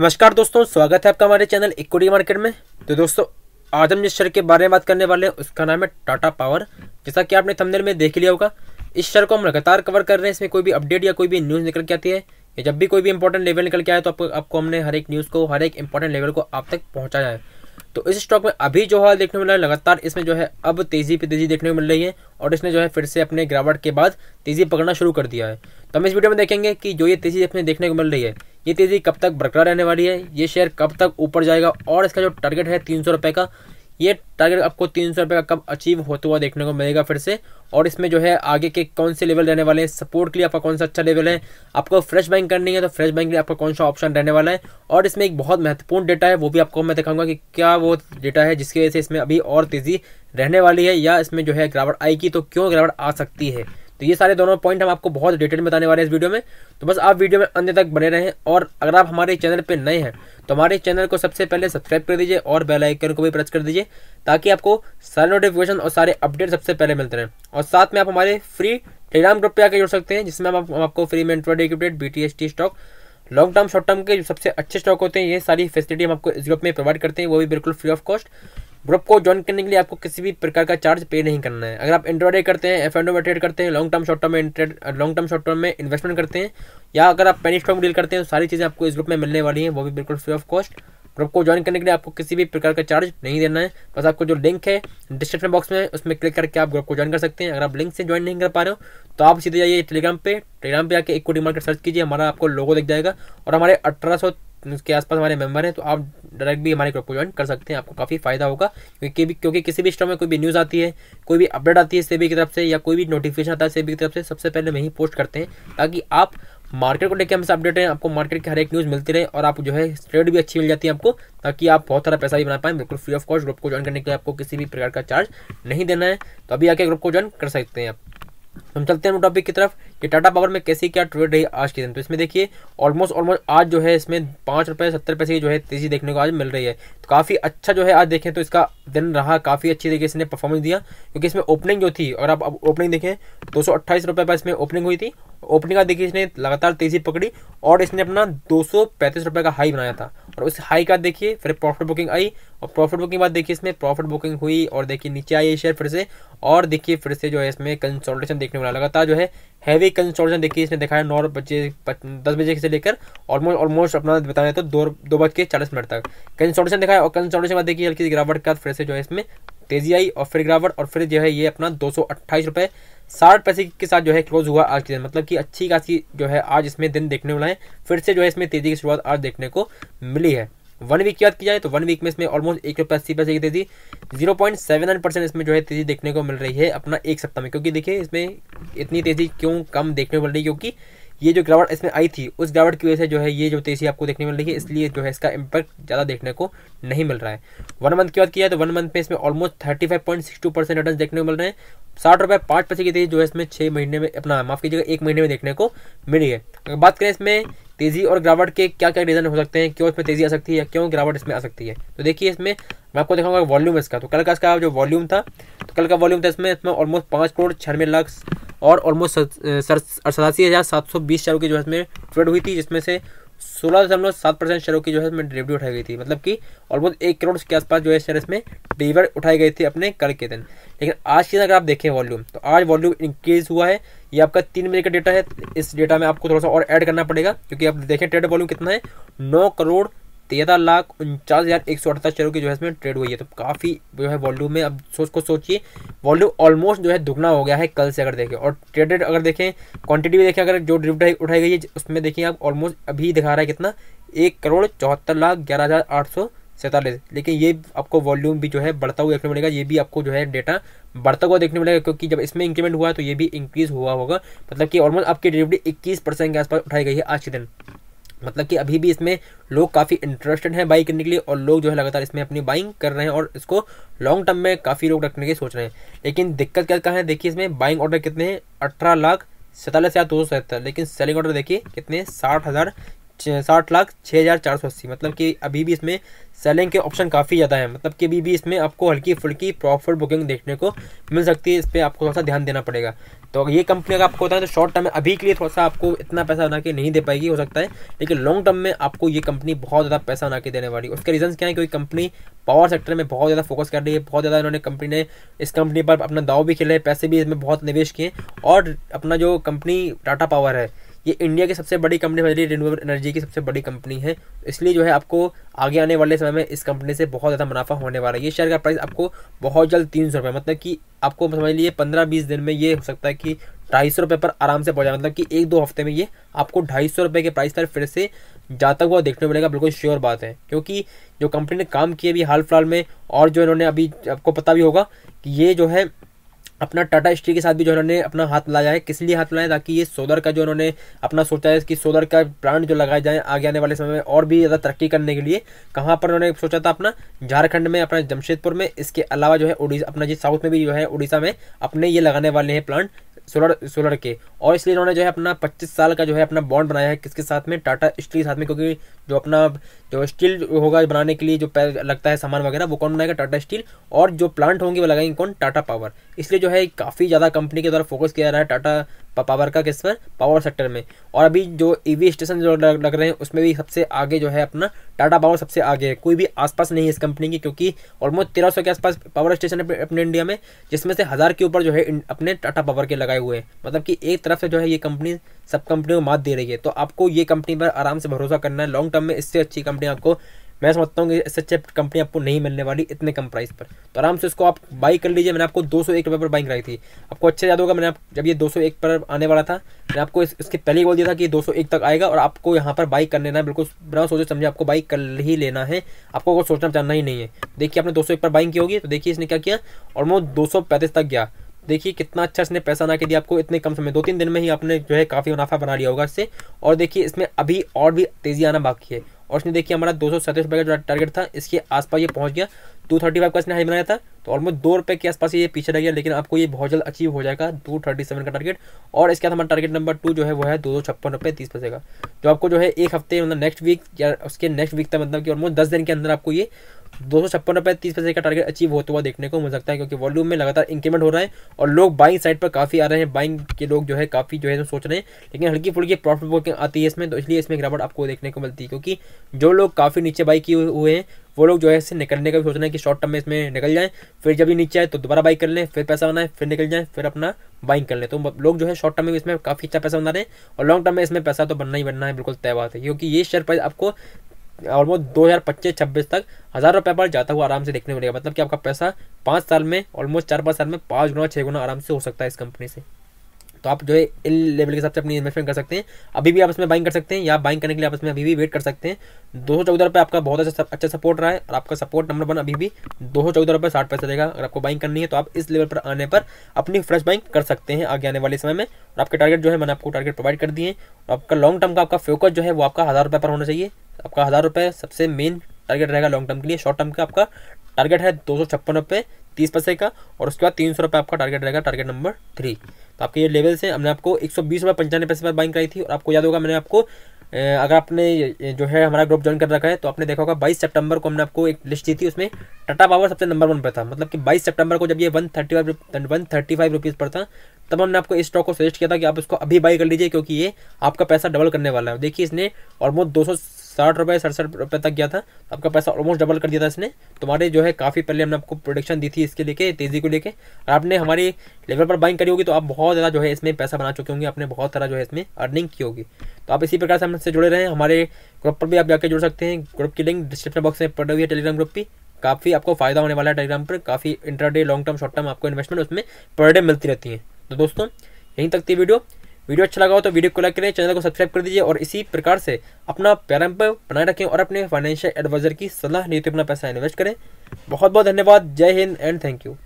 नमस्कार दोस्तों स्वागत है आपका हमारे चैनल इक्विटी मार्केट में तो दोस्तों आज हम जिस शेयर के बारे में बात करने वाले हैं उसका नाम है टाटा पावर जैसा कि आपने थंबनेल में देख लिया होगा इस शेयर को हम लगातार कवर कर रहे हैं इसमें कोई भी अपडेट या कोई भी न्यूज़ निकल के आती है या जब भी कोई भी इंपॉर्टेंट लेवल निकल के आए तो आपको आपको हमने हर एक न्यूज़ को हर एक इंपॉर्टेंट लेवल को आप तक पहुंचाया है तो इस स्टॉक में अभी जो हाल देखने को मिला है लगातार इसमें जो है अब तेजी पे तेजी देखने को मिल रही है और इसने जो है फिर से अपने गिरावट के बाद तेजी पकड़ना शुरू कर दिया है तो हम इस वीडियो में देखेंगे कि जो ये तेजी अपने देखने को मिल रही है ये तेज़ी कब तक बरकरार रहने वाली है ये शेयर कब तक ऊपर जाएगा और इसका जो टारगेट है तीन सौ का ये टारगेट आपको तीन सौ का कब अचीव होता हुआ देखने को मिलेगा फिर से और इसमें जो है आगे के कौन से लेवल रहने वाले हैं सपोर्ट के लिए आपका कौन सा अच्छा लेवल है आपको फ्रेश बैंक करनी है तो फ्रेश बैंक के लिए आपका कौन सा ऑप्शन रहने वाला है और इसमें एक बहुत महत्वपूर्ण डेटा है वो भी आपको मैं दिखाऊंगा कि क्या वो डेटा है जिसकी वजह से इसमें अभी और तेज़ी रहने वाली है या इसमें जो है गिरावट आएगी तो क्यों गिरावट आ सकती है तो ये सारे दोनों पॉइंट हम आपको बहुत डिटेल में बताने वाले हैं इस वीडियो में तो बस आप वीडियो में अंत तक बने रहें और अगर आप हमारे चैनल पर नए हैं तो हमारे चैनल को सबसे पहले सब्सक्राइब कर दीजिए और बेल आइकन को भी प्रेस कर दीजिए ताकि आपको सारे नोटिफिकेशन और सारे अपडेट सबसे पहले मिलते रहें और साथ में आप हमारे फ्री टेलीग्राम ग्रुप पर आकर जुड़ सकते हैं जिसमें हम आपको फ्री में intraday update B T S T stock long term short term के जो सबसे अच्छे स्टॉक होते हैं ये सारी फैसिलिटी हम आपको इस ग्रुप में प्रोवाइड करते हैं वो भी बिल्कुल फ्री ऑफ कॉस्ट ग्रुप को ज्वाइन करने के लिए आपको किसी भी प्रकार का चार्ज पे नहीं करना है अगर आप इंट्राडे करते हैं एफ एंडो में ट्रेड करते हैं लॉन्ग टर्म शॉर्ट टर्म में लॉन्ग टर्म शॉर्ट टर्म में इन्वेस्टमेंट करते हैं या अगर आप पेनी स्टॉक डील करते हैं तो सारी चीज़ें आपको इस ग्रुप में मिलने वाली हैं वो भी बिल्कुल फ्री ऑफ कॉस्ट ग्रुप को ज्वाइन करने के लिए आपको किसी भी प्रकार का चार्ज नहीं देना है बस आपको जो लिंक है डिस्क्रिप्शन बॉक्स में उसमें क्लिक करके आप ग्रुप को ज्वाइन कर सकते हैं अगर आप लिंक से ज्वाइन नहीं कर पा रहे हो तो आप सीधे जाइए टेलीग्राम पे टेलीग्राम पे आके इक्विटी मार्केट सर्च कीजिए हमारा आपको लोगो दिख जाएगा और हमारे अठारह उसके आसपास हमारे मेंबर हैं तो आप डायरेक्ट भी हमारे ग्रुप को ज्वाइन कर सकते हैं आपको काफ़ी फायदा होगा क्योंकि भी क्योंकि किसी भी स्टॉक में कोई भी न्यूज़ आती है कोई भी अपडेट आती है सेबी की तरफ से या कोई भी नोटिफिकेशन आता है सेबी की तरफ से सबसे पहले वहीं पोस्ट करते हैं ताकि आप मार्केट को लेकर हमसे अपडेट रहें आपको मार्केट की हर एक न्यूज़ मिलती रहे और आप जो है ट्रेड भी अच्छी मिल जाती है आपको ताकि आप बहुत सारा पैसा भी बना पाएं बिल्कुल फ्री ऑफ कॉस्ट ग्रुप को ज्वाइन करने के लिए आपको किसी भी प्रकार का चार्ज नहीं देना है तो अभी आके ग्रुप को ज्वाइन कर सकते हैं आप हम चलते हैं टॉपिक की तरफ कि टाटा पावर में कैसी क्या ट्रेड रही आज के दिन तो इसमें देखिए ऑलमोस्ट ऑलमोस्ट आज जो है इसमें पाँच रुपये सत्तर पैसे की जो है तेजी देखने को आज मिल रही है तो काफ़ी अच्छा जो है आज देखें तो इसका दिन रहा काफ़ी अच्छी तरीके से परफॉर्मेंस दिया क्योंकि इसमें ओपनिंग जो थी और आप ओपनिंग देखें दो सौ पर इसमें ओपनिंग हुई थी ओपनिंग का देखिए इसने लगातार तेजी पकड़ी और इसने अपना दो सौ का हाई बनाया था और उस हाई का देखिए फिर प्रॉफिट बुकिंग आई और प्रॉफिट बुकिंग बाद देखिए इसमें प्रॉफिट बुकिंग हुई और देखिए नीचे आई शेयर फिर से और देखिए फिर से जो है इसमें कंसोल्टेशन देखने वाला लगातार जो है हैवी कंसोल्टेशन देखिए इसने दिखाया नौ बजे दस बजे से लेकर ऑलमोस्ट ऑलमोस्ट अपना बताया तो दो दो बज के चालीस मिनट तक कंसोल्टेशन दिखाया और कंसोल्टेशन बाद देखिए हल्की गिरावट का फिर से जो है इसमें तेजी आई और फिर गिरावट और फिर जो है ये अपना दो सौ अट्ठाईस साठ पैसे के साथ जो है क्लोज हुआ आज के दिन मतलब कि अच्छी खासी जो है आज इसमें दिन देखने वाला है फिर से जो है इसमें तेजी की शुरुआत आज देखने को मिली है वन वीक की बात की जाए तो वन वीक में इसमें ऑलमोस्ट एक रुपये अस्सी पैसे की तेजी zero point seven nine percent इसमें जो है तेजी देखने को मिल रही है अपना एक सप्ताह में क्योंकि देखिए इसमें इतनी तेजी क्यों कम देखने को मिल रही है क्योंकि ये जो गिरावट इसमें आई थी उस गिरावट की वजह से जो है ये जो तेजी आपको देखने मिल रही है इसलिए जो है इसका इम्पैक्ट ज़्यादा देखने को नहीं मिल रहा है वन मंथ की बात किया तो वन मंथ में इसमें almost thirty five point six two percent return देखने को मिल रहे हैं साठ रुपये पाँच पैसे की तेजी जो है इसमें छः महीने में अपना माफ़ कीजिएगा एक महीने में देखने को मिली है अगर बात करें इसमें तेज़ी और गिरावट के क्या क्या रीज़न हो सकते हैं क्यों इसमें तेज़ी आ सकती है या क्यों गिरावट इसमें आ सकती है तो देखिए इसमें मैं आपको दिखाऊंगा वॉल्यूम इसका तो कल का इसका जो वॉल्यूम था तो कल का वॉल्यूम था इसमें इसमें ऑलमोस्ट पाँच करोड़ छियानवे लाख और ऑलमोस्ट सतासी हज़ार सात सौ बीस शेयरों की जो है इसमें ट्रेड हुई थी जिसमें से सोलह दशमलव सात परसेंट शेयरों की जो है इसमें डिलीवरी उठाई गई थी मतलब कि ऑलमोस्ट एक करोड़ के आसपास जो है शेयर इसमें डिलीवर उठाई गई थी अपने कल के दिन लेकिन आज की अगर आप देखें वॉल्यूम तो आज वॉल्यूम इंक्रीज हुआ है ये आपका तीन महीने का डेटा है इस डेटा में आपको थोड़ा सा और ऐड करना पड़ेगा क्योंकि आप देखें ट्रेड वॉल्यूम कितना है नौ करोड़ तेरह लाख उनचास हज़ार एक सौ अड़तालीस शेयरों की जो है इसमें ट्रेड हुई है तो काफ़ी जो है वॉल्यूम में अब सोच को सोचिए वॉल्यूम ऑलमोस्ट जो है दुगना हो गया है कल से अगर देखें और ट्रेडेड अगर देखें क्वांटिटी भी देखें अगर जो डिविडेंड उठाई गई है उसमें देखिए आप ऑलमोस्ट अभी दिखा रहा है कितना एक करोड़ चौहत्तर लाख ग्यारह हज़ार आठ सौ सैंतालीस लेकिन ये आपको वॉल्यूम भी जो है बढ़ता हुआ देखने मिलेगा ये भी आपको जो है डेटा बढ़ता हुआ देखने मिलेगा क्योंकि जब इसमें इंक्रीमेंट हुआ तो ये भी इंक्रीज हुआ होगा मतलब कि ऑलमोस्ट आपकी डिलीवरी इक्कीस परसेंट के आसपास उठाई गई है आज के दिन मतलब कि अभी भी इसमें लोग काफ़ी इंटरेस्टेड हैं बाई करने के लिए और लोग जो है लगातार इसमें अपनी बाइंग कर रहे हैं और इसको लॉन्ग टर्म में काफ़ी लोग रखने की सोच रहे हैं लेकिन दिक्कत क्या कहाँ है देखिए इसमें बाइंग ऑर्डर कितने हैं अठारह लाख सैंतालीस हज़ार दो सौ सत्तर लेकिन सेलिंग ऑर्डर देखिए कितने साठ हज़ार साठ लाख छः हज़ार चार सौ अस्सी मतलब कि अभी भी इसमें सेलिंग के ऑप्शन काफ़ी ज़्यादा है मतलब कि अभी भी इसमें आपको हल्की फुल्की प्रॉफिट बुकिंग देखने को मिल सकती है इस पर आपको थोड़ा सा ध्यान देना पड़ेगा तो ये कंपनी अगर आपको होता है तो शॉर्ट टर्म में अभी के लिए थोड़ा सा आपको इतना पैसा बना के नहीं दे पाएगी हो सकता है लेकिन लॉन्ग टर्म में आपको ये कंपनी बहुत ज़्यादा पैसा बना के देने वाली है उसके रीजन क्या है क्योंकि कंपनी पावर सेक्टर में बहुत ज़्यादा फोकस कर रही है बहुत ज़्यादा इन्होंने कंपनी ने इस कंपनी पर अपना दाव भी खेला है पैसे भी इसमें बहुत निवेश किए और अपना जो कंपनी टाटा पावर है ये इंडिया की सबसे बड़ी कंपनी समझ लीजिए रिन्यूएबल एनर्जी की सबसे बड़ी कंपनी है इसलिए जो है आपको आगे आने वाले समय में इस कंपनी से बहुत ज़्यादा मुनाफा होने वाला है ये शेयर का प्राइस आपको बहुत जल्द तीन सौ रुपये मतलब कि आपको मतलब समझ लीजिए पंद्रह बीस दिन में ये हो सकता है कि ढाई सौ रुपये पर आराम से पहुँचा मतलब कि एक दो हफ्ते में ये आपको ढाई सौ रुपये के प्राइस पर फिर से जाता हुआ देखने मिलेगा बिल्कुल श्योर बात है क्योंकि जो कंपनी ने काम किया अभी हाल फिलहाल में और जो इन्होंने अभी आपको पता भी होगा कि ये जो है अपना टाटा स्टील के साथ भी जो उन्होंने अपना हाथ लाया है किस लिए हाथ लाया ताकि ये सोलर का जो उन्होंने अपना सोचा है कि सोलर का ब्रांड जो लगाया जाए आगे आने वाले समय में और भी ज़्यादा तरक्की करने के लिए कहाँ पर उन्होंने सोचा था अपना झारखंड में अपना जमशेदपुर में इसके अलावा जो है उड़ीसा अपना जी साउथ में भी जो है उड़ीसा में अपने ये लगाने वाले हैं प्लांट सोलर सोलर के और इसलिए इन्होंने जो है अपना पच्चीस साल का जो है अपना बॉन्ड बनाया है किसके साथ में टाटा स्टील के साथ में क्योंकि जो अपना जो स्टील होगा बनाने के लिए जो लगता है सामान वगैरह वो कौन बनाएगा टाटा स्टील और जो प्लांट होंगे वो लगाएंगे कौन टाटा पावर इसलिए जो है काफ़ी ज़्यादा कंपनी के द्वारा फोकस किया जा रहा है टाटा पावर का किस पर पावर सेक्टर में और अभी जो ईवी स्टेशन जो लग, लग रहे हैं उसमें भी सबसे आगे जो है अपना टाटा पावर सबसे आगे है कोई भी आसपास नहीं है इस कंपनी की क्योंकि ऑलमोस्ट तेरह सौ के आसपास पावर स्टेशन है अपने इंडिया में जिसमें से हज़ार के ऊपर जो है अपने टाटा पावर के लगाए हुए हैं मतलब कि एक तरफ से जो है ये कंपनी सब कंपनियों को मात दे रही है तो आपको ये कंपनी पर आराम से भरोसा करना है लॉन्ग टर्म में इससे अच्छी कंपनी आपको मैं समझता हूँ कि इससे अच्छी कंपनी आपको नहीं मिलने वाली इतने कम प्राइस पर तो आराम से इसको आप बाई कर लीजिए मैंने आपको दो सौ एक रुपये पर बाइंग कराई थी आपको अच्छा याद होगा मैंने आप जब ये दो सौ एक पर आने वाला था मैंने आपको इस, इसके पहले ही बोल दिया था कि दो सौ एक तक आएगा और आपको यहाँ पर बाइक कर लेना है बिल्कुल बिना सोचे समझे आपको बाइक कर ही लेना है आपको अगर सोचना चाहना ही नहीं है देखिए आपने दो सौ एक पर बाइंग की होगी तो देखिए इसने क्या किया और वो दो सौ पैंतीस तक गया देखिए कितना अच्छा इसने पैसा ना के दिया आपको इतने कम समय दो तीन दिन में ही आपने जो है काफ़ी मुनाफा बना लिया होगा इससे और देखिए इसमें अभी और भी तेज़ी आना बाकी है और उसने देखिए हमारा दो सौ रुपये का जो टारगेट था इसके आसपास ये पहुंच गया टू थर्टी फाइव का इसने हाई बनाया था तो ऑलमोस्ट दो रुपये के आसपास ये पीछे रह गया लेकिन आपको ये बहुत जल्द अचीव हो जाएगा टू थर्टी सेवन का टारगेट और इसके बाद हमारा टारगेट नंबर टू जो है वो है दो सौ छप्पन रुपये तीस पैसे का जो तो आपको जो है एक हफ्ते मतलब नेक्स्ट वीक या उसके नेक्स्ट वीक तक मतलब कि ऑलमोस्ट दस दिन के अंदर आपको ये दो सौ छप्पन रुपये तीस पैसे का टारगेट अचीव होते हुआ देखने को मिल सकता है क्योंकि वॉल्यूम में लगातार इंक्रीमेंट हो रहा है और लोग बाइंग साइड पर काफ़ी आ रहे हैं बाइंग के लोग जो है काफ़ी जो है सोच रहे हैं लेकिन हल्की फुल्की प्रॉफिट बुकिंग आती है इसमें तो इसलिए इसमें गिरावट आपको देखने को मिलती है क्योंकि जो लोग काफ़ी नीचे बाई किए हुए हैं वो लोग जो है इससे निकलने का भी सोच रहे हैं कि शॉर्ट टर्म में इसमें निकल जाएँ फिर जब भी नीचे आए तो दोबारा बाइक कर लें फिर पैसा बनाए फिर निकल जाएँ फिर अपना बाइंग कर लें तो लोग जो है शॉर्ट टर्म में इसमें काफ़ी अच्छा पैसा बना रहे हैं और लॉन्ग टर्म में इसमें पैसा तो बनना ही बनना है बिल्कुल तय बात है क्योंकि ये शेयर प्राइस आपको ऑलमोस्ट दो हज़ार पच्चीस छब्बीस तक हज़ार रुपये पर जाता हुआ आराम से देखने मिलेगा मतलब कि आपका पैसा पाँच साल में ऑलमोस्ट चार पाँच साल में पाँच गुना छः गुना आराम से हो सकता है इस कंपनी से तो आप जो है इन लेवल के हिसाब से अपनी इन्वेस्टमेंट कर सकते हैं अभी भी आप इसमें बाइंग कर सकते हैं या बाइंग करने के लिए आप इसमें अभी भी वेट कर सकते हैं दो सौ चौदह रुपये आपका बहुत अच्छा अच्छा सपोर्ट रहा है और आपका सपोर्ट नंबर वन अभी भी दो सौ चौदह रुपये साठ पैसा देगा अगर आपको बाइंग करनी है तो आप इस लेवल पर आने पर अपनी फ्रेश बाइंग कर सकते हैं आगे आने वाले समय में और आपके टारगेट जो है मैंने आपको टारगेट प्रोवाइड कर दिए और आपका लॉन्ग टर्म का आपका फोकस जो है वो आपका हज़ार रुपये पर होना चाहिए आपका हज़ार रुपये सबसे मेन टारगेट रहेगा लॉन्ग टर्म के लिए शॉर्ट टर्म का आपका टारगेट है दो सौ छप्पन रुपये तीस पैसे का और उसके बाद तीन सौ रुपये आपका टारगेट रहेगा टारगेट नंबर थ्री तो आपके ये लेवल से हमने आपको एक सौ बीस रुपये पंचानवे पैसे पर बाइंग कराई थी और आपको याद होगा मैंने आपको अगर आपने जो है हमारा ग्रुप ज्वाइन कर रखा है तो आपने देखा होगा बाईस सितंबर को हमने आपको एक लिस्ट दी थी उसमें टाटा पावर सबसे नंबर वन पर था मतलब कि बाईस सितंबर को जब ये one thirty five one thirty five rupees पर था तब हमने आपको इस स्टॉक को सजेस्ट किया था कि आप इसको अभी बाई कर लीजिए क्योंकि ये आपका पैसा डबल करने वाला है देखिए इसने ऑलमोस्ट दो सौ साठ रुपये सड़सठ रुपये तक गया था आपका पैसा ऑलमोस्ट डबल कर दिया था इसने तुम्हारे जो है काफ़ी पहले हमने आपको प्रोडक्शन दी थी इसके लेके तेज़ी को लेके और आपने हमारी लेवल पर बाइंग करी होगी तो आप बहुत ज़्यादा जो है इसमें पैसा बना चुके होंगे आपने बहुत सारा जो है इसमें अर्निंग की होगी तो आप इसी प्रकार से हमसे जुड़े रहें हमारे ग्रुप पर भी आप जाकर जुड़ सकते हैं ग्रुप की लिंक डिस्क्रिप्शन बॉक्स में पड़ रही है टेलीग्राम ग्रुप की काफ़ी आपको फायदा होने वाला है टेलीग्राम पर काफ़ी intraday long term short term आपको इन्वेस्टमेंट उसमें पर डे मिलती रहती है तो दोस्तों यहीं तक थी वीडियो वीडियो अच्छा लगा हो तो वीडियो को लाइक करें चैनल को सब्सक्राइब कर दीजिए और इसी प्रकार से अपना पैरम बनाए रखें और अपने फाइनेंशियल एडवाइजर की सलाह तो अपना पैसा इन्वेस्ट करें बहुत बहुत धन्यवाद जय हिंद एंड थैंक यू